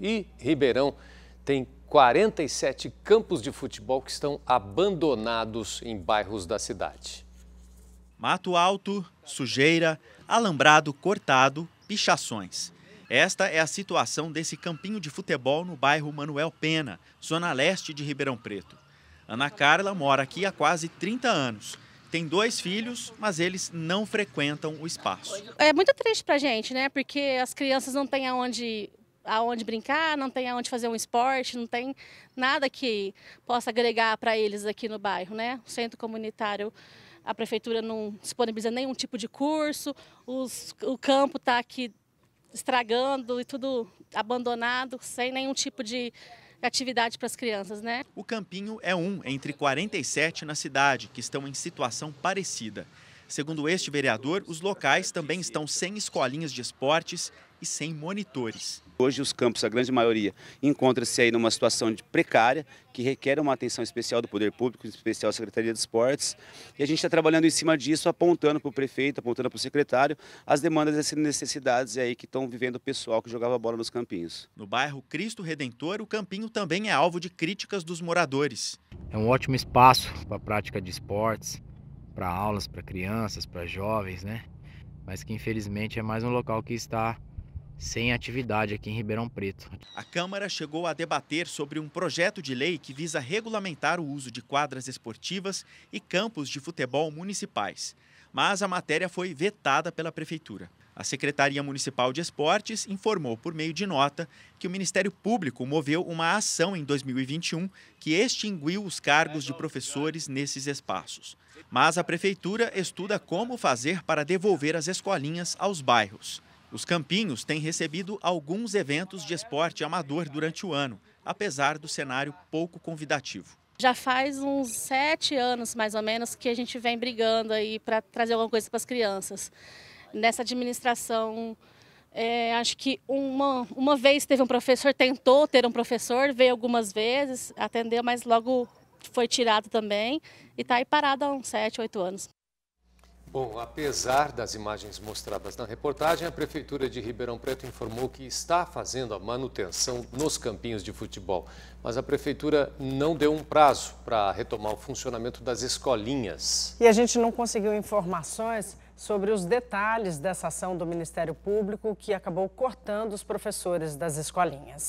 E Ribeirão tem 47 campos de futebol que estão abandonados em bairros da cidade. Mato alto, sujeira, alambrado cortado, pichações. Esta é a situação desse campinho de futebol no bairro Manuel Pena, zona leste de Ribeirão Preto. Ana Carla mora aqui há quase 30 anos. Tem dois filhos, mas eles não frequentam o espaço. É muito triste para gente, né? Porque as crianças não têm aonde aonde brincar, não tem aonde fazer um esporte, não tem nada que possa agregar para eles aqui no bairro, né? O centro comunitário a prefeitura não disponibiliza nenhum tipo de curso, os, o campo está aqui estragando e tudo abandonado, sem nenhum tipo de atividade para as crianças, né? O Campinho é um entre 47 na cidade que estão em situação parecida. Segundo este vereador, os locais também estão sem escolinhas de esportes e sem monitores. Hoje os campos, a grande maioria, encontra-se aí numa situação de precária, que requer uma atenção especial do poder público, em especial a Secretaria de Esportes, e a gente está trabalhando em cima disso, apontando para o prefeito, apontando para o secretário, as demandas e necessidades aí que estão vivendo o pessoal que jogava bola nos campinhos. No bairro Cristo Redentor, o campinho também é alvo de críticas dos moradores. É um ótimo espaço para a prática de esportes, para aulas para crianças, para jovens, né? Mas que infelizmente é mais um local que está sem atividade aqui em Ribeirão Preto. A Câmara chegou a debater sobre um projeto de lei que visa regulamentar o uso de quadras esportivas e campos de futebol municipais mas a matéria foi vetada pela Prefeitura. A Secretaria Municipal de Esportes informou por meio de nota que o Ministério Público moveu uma ação em 2021 que extinguiu os cargos de professores nesses espaços. Mas a Prefeitura estuda como fazer para devolver as escolinhas aos bairros. Os campinhos têm recebido alguns eventos de esporte amador durante o ano, apesar do cenário pouco convidativo. Já faz uns sete anos, mais ou menos, que a gente vem brigando aí para trazer alguma coisa para as crianças. Nessa administração, é, acho que uma, uma vez teve um professor, tentou ter um professor, veio algumas vezes, atendeu, mas logo foi tirado também e está aí parado há uns sete, oito anos. Bom, apesar das imagens mostradas na reportagem, a Prefeitura de Ribeirão Preto informou que está fazendo a manutenção nos campinhos de futebol. Mas a Prefeitura não deu um prazo para retomar o funcionamento das escolinhas. E a gente não conseguiu informações sobre os detalhes dessa ação do Ministério Público que acabou cortando os professores das escolinhas.